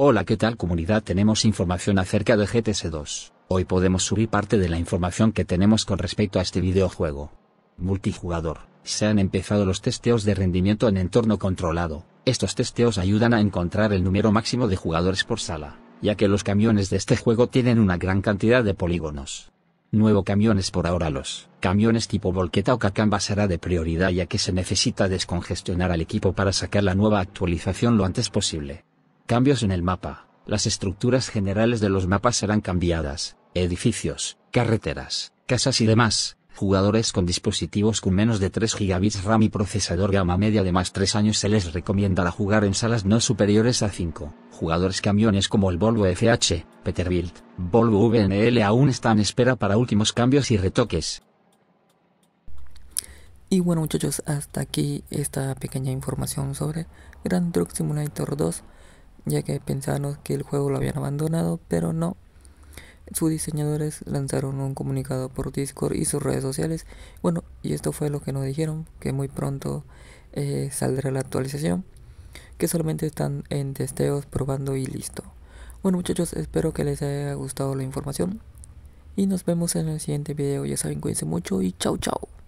Hola, ¿qué tal comunidad? Tenemos información acerca de GTS2. Hoy podemos subir parte de la información que tenemos con respecto a este videojuego. Multijugador. Se han empezado los testeos de rendimiento en entorno controlado. Estos testeos ayudan a encontrar el número máximo de jugadores por sala, ya que los camiones de este juego tienen una gran cantidad de polígonos. Nuevo camiones por ahora los camiones tipo volqueta o cacamba será de prioridad ya que se necesita descongestionar al equipo para sacar la nueva actualización lo antes posible. Cambios en el mapa. Las estructuras generales de los mapas serán cambiadas. Edificios, carreteras, casas y demás. Jugadores con dispositivos con menos de 3 GB RAM y procesador gama media de más 3 años se les recomienda jugar en salas no superiores a 5. Jugadores camiones como el Volvo FH, Peterbilt, Volvo VNL aún están en espera para últimos cambios y retoques. Y bueno muchachos, hasta aquí esta pequeña información sobre Grand Truck Simulator 2 ya que pensábamos que el juego lo habían abandonado, pero no. Sus diseñadores lanzaron un comunicado por Discord y sus redes sociales. Bueno, y esto fue lo que nos dijeron, que muy pronto eh, saldrá la actualización, que solamente están en testeos, probando y listo. Bueno muchachos, espero que les haya gustado la información. Y nos vemos en el siguiente video. Ya saben, cuídense mucho y chao chao.